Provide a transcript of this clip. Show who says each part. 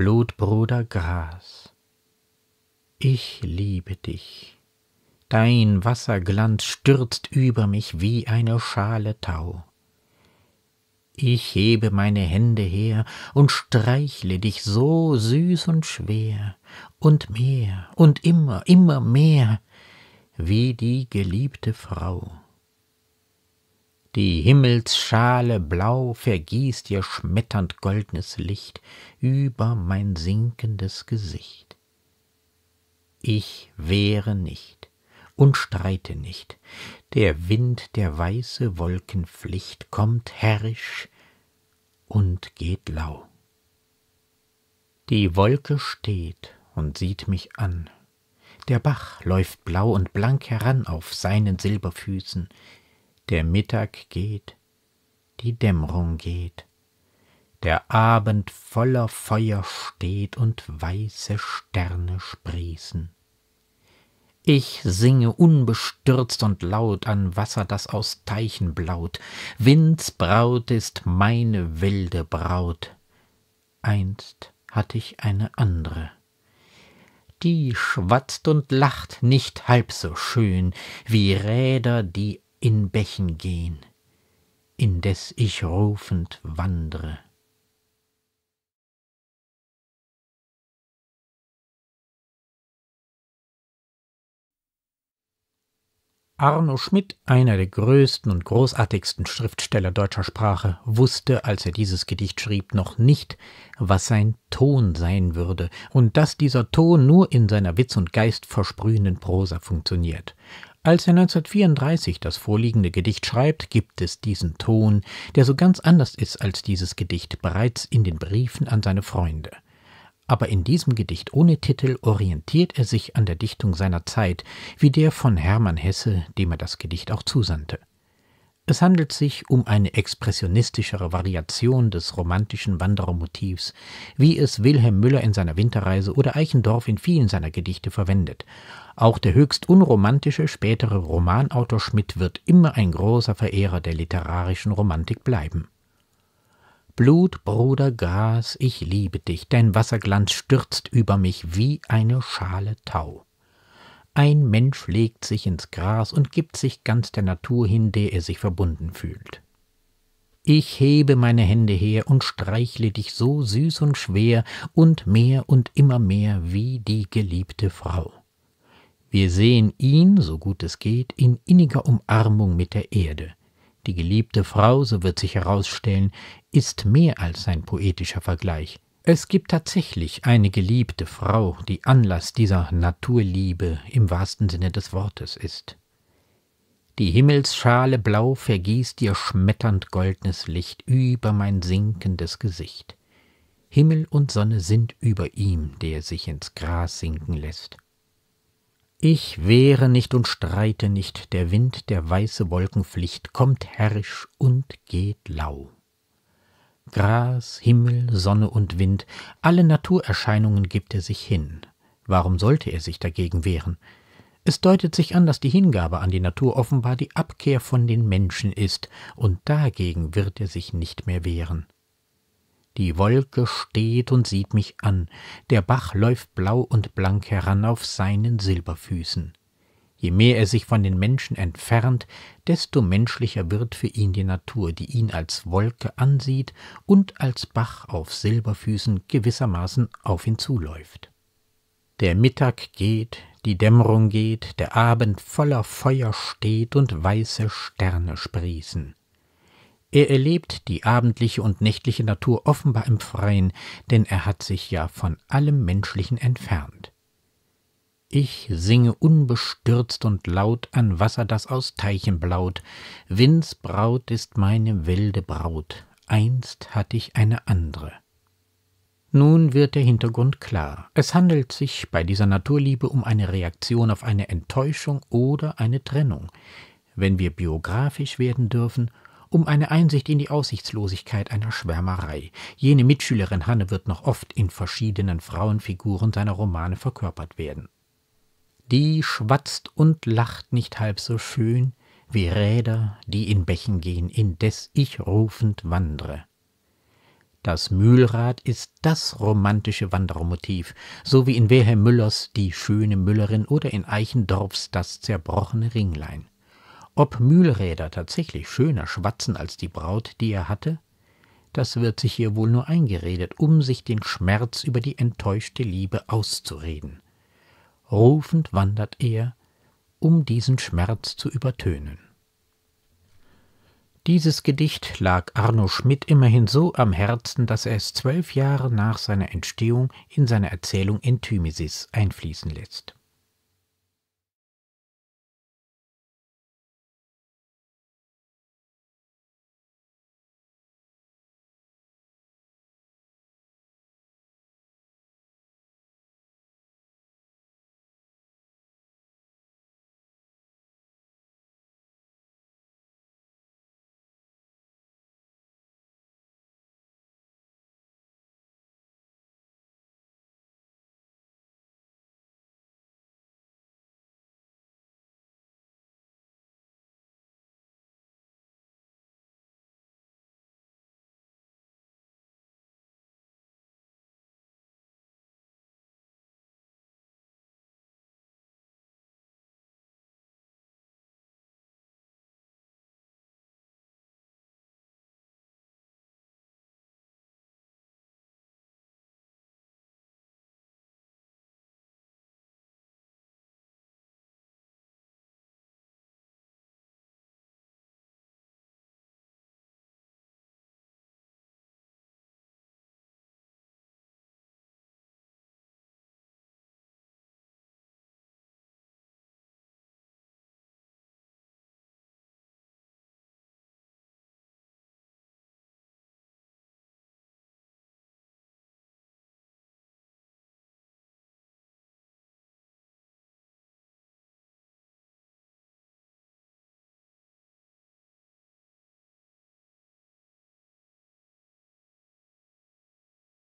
Speaker 1: Blutbruder Gras. Ich liebe dich. Dein Wasserglanz stürzt über mich wie eine Schale Tau. Ich hebe meine Hände her und streichle dich so süß und schwer und mehr und immer, immer mehr wie die geliebte Frau. Die Himmelsschale blau vergießt ihr schmetternd goldnes Licht über mein sinkendes Gesicht. Ich wehre nicht und streite nicht, der Wind der weiße Wolkenpflicht kommt herrisch und geht lau. Die Wolke steht und sieht mich an, der Bach läuft blau und blank heran auf seinen Silberfüßen, der Mittag geht, die Dämmerung geht, der Abend voller Feuer steht und weiße Sterne sprießen. Ich singe unbestürzt und laut an Wasser, das aus Teichen blaut. Windsbraut ist meine wilde Braut. Einst hatte ich eine andere. Die schwatzt und lacht nicht halb so schön, wie Räder, die in Bächen gehen, indes ich rufend wandre. Arno Schmidt, einer der größten und großartigsten Schriftsteller deutscher Sprache, wusste, als er dieses Gedicht schrieb, noch nicht, was sein Ton sein würde und dass dieser Ton nur in seiner Witz und Geist versprühenden Prosa funktioniert. Als er 1934 das vorliegende Gedicht schreibt, gibt es diesen Ton, der so ganz anders ist als dieses Gedicht bereits in den Briefen an seine Freunde. Aber in diesem Gedicht ohne Titel orientiert er sich an der Dichtung seiner Zeit, wie der von Hermann Hesse, dem er das Gedicht auch zusandte. Es handelt sich um eine expressionistischere Variation des romantischen Wanderermotivs, wie es Wilhelm Müller in seiner Winterreise oder Eichendorff in vielen seiner Gedichte verwendet. Auch der höchst unromantische spätere Romanautor Schmidt wird immer ein großer Verehrer der literarischen Romantik bleiben. Blut, Bruder, Gras, ich liebe dich, dein Wasserglanz stürzt über mich wie eine Schale Tau. Ein Mensch legt sich ins Gras und gibt sich ganz der Natur hin, der er sich verbunden fühlt. Ich hebe meine Hände her und streichle dich so süß und schwer und mehr und immer mehr wie die geliebte Frau. Wir sehen ihn, so gut es geht, in inniger Umarmung mit der Erde. Die geliebte Frau, so wird sich herausstellen, ist mehr als sein poetischer Vergleich. Es gibt tatsächlich eine geliebte Frau, die Anlass dieser Naturliebe im wahrsten Sinne des Wortes ist. Die Himmelsschale blau vergießt ihr schmetternd goldnes Licht über mein sinkendes Gesicht. Himmel und Sonne sind über ihm, der sich ins Gras sinken lässt. Ich wehre nicht und streite nicht, der Wind, der weiße Wolken flicht, kommt herrisch und geht lau. Gras, Himmel, Sonne und Wind, alle Naturerscheinungen gibt er sich hin. Warum sollte er sich dagegen wehren? Es deutet sich an, dass die Hingabe an die Natur offenbar die Abkehr von den Menschen ist, und dagegen wird er sich nicht mehr wehren. Die Wolke steht und sieht mich an, der Bach läuft blau und blank heran auf seinen Silberfüßen. Je mehr er sich von den Menschen entfernt, desto menschlicher wird für ihn die Natur, die ihn als Wolke ansieht und als Bach auf Silberfüßen gewissermaßen auf ihn zuläuft. Der Mittag geht, die Dämmerung geht, der Abend voller Feuer steht und weiße Sterne sprießen. Er erlebt die abendliche und nächtliche Natur offenbar im Freien, denn er hat sich ja von allem Menschlichen entfernt. Ich singe unbestürzt und laut an Wasser, das aus Teichen blaut. Winds Braut ist meine wilde Braut. Einst hatt ich eine andere. Nun wird der Hintergrund klar. Es handelt sich bei dieser Naturliebe um eine Reaktion auf eine Enttäuschung oder eine Trennung. Wenn wir biografisch werden dürfen, um eine Einsicht in die Aussichtslosigkeit einer Schwärmerei. Jene Mitschülerin Hanne wird noch oft in verschiedenen Frauenfiguren seiner Romane verkörpert werden die schwatzt und lacht nicht halb so schön, wie Räder, die in Bächen gehen, indes ich rufend wandre. Das Mühlrad ist das romantische Wanderermotiv, so wie in Wilhelm Müllers Die schöne Müllerin oder in Eichendorfs Das zerbrochene Ringlein. Ob Mühlräder tatsächlich schöner schwatzen als die Braut, die er hatte, das wird sich hier wohl nur eingeredet, um sich den Schmerz über die enttäuschte Liebe auszureden. Rufend wandert er, um diesen Schmerz zu übertönen. Dieses Gedicht lag Arno Schmidt immerhin so am Herzen, dass er es zwölf Jahre nach seiner Entstehung in seine Erzählung Enthymesis einfließen lässt.